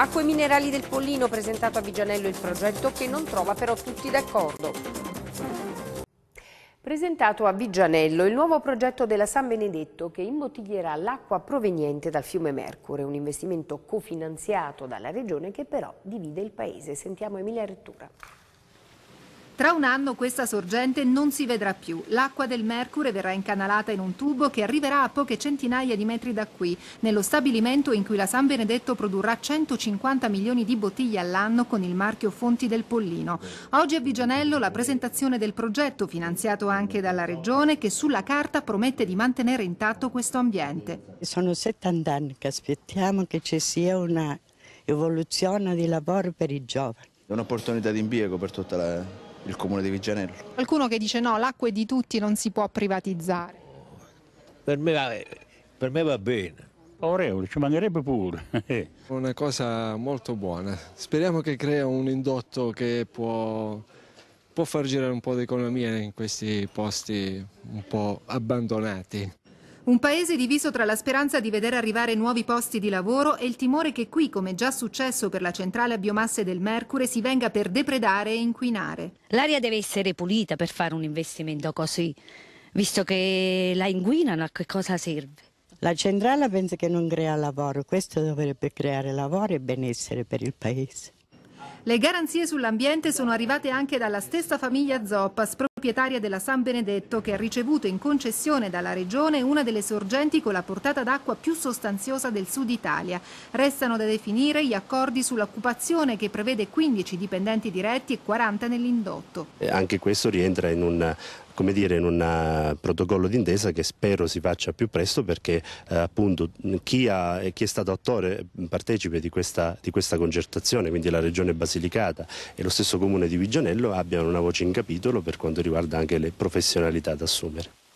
Acque Minerali del Pollino presentato a Vigianello il progetto che non trova però tutti d'accordo. Presentato a Vigianello il nuovo progetto della San Benedetto che imbottiglierà l'acqua proveniente dal fiume Mercure, un investimento cofinanziato dalla regione che però divide il paese. Sentiamo Emilia Rettura. Tra un anno questa sorgente non si vedrà più. L'acqua del mercure verrà incanalata in un tubo che arriverà a poche centinaia di metri da qui, nello stabilimento in cui la San Benedetto produrrà 150 milioni di bottiglie all'anno con il marchio Fonti del Pollino. Oggi a Vigianello la presentazione del progetto finanziato anche dalla Regione che sulla carta promette di mantenere intatto questo ambiente. Sono 70 anni che aspettiamo che ci sia una evoluzione di lavoro per i giovani. È un'opportunità di impiego per tutta la il comune di Vigianello. Qualcuno che dice no, l'acqua è di tutti, non si può privatizzare. Per me va, per me va bene. Favorevole, ci mancherebbe pure. Una cosa molto buona. Speriamo che crea un indotto che può, può far girare un po' di in questi posti un po' abbandonati. Un paese diviso tra la speranza di vedere arrivare nuovi posti di lavoro e il timore che qui, come già successo per la centrale a biomasse del Mercure, si venga per depredare e inquinare. L'aria deve essere pulita per fare un investimento così, visto che la inguinano a che cosa serve? La centrale pensa che non crea lavoro, questo dovrebbe creare lavoro e benessere per il paese. Le garanzie sull'ambiente sono arrivate anche dalla stessa famiglia Zoppa, proprietaria della San Benedetto che ha ricevuto in concessione dalla regione una delle sorgenti con la portata d'acqua più sostanziosa del sud Italia. Restano da definire gli accordi sull'occupazione che prevede 15 dipendenti diretti e 40 nell'indotto. anche questo rientra in un come dire, in un eh, protocollo d'intesa che spero si faccia più presto perché eh, appunto chi, ha, eh, chi, è stato attore mm, partecipe di questa, di questa, concertazione, quindi la Regione Basilicata e lo stesso Comune di Vigianello abbiano una voce in capitolo per quanto riguarda anche le professionalità da assumere.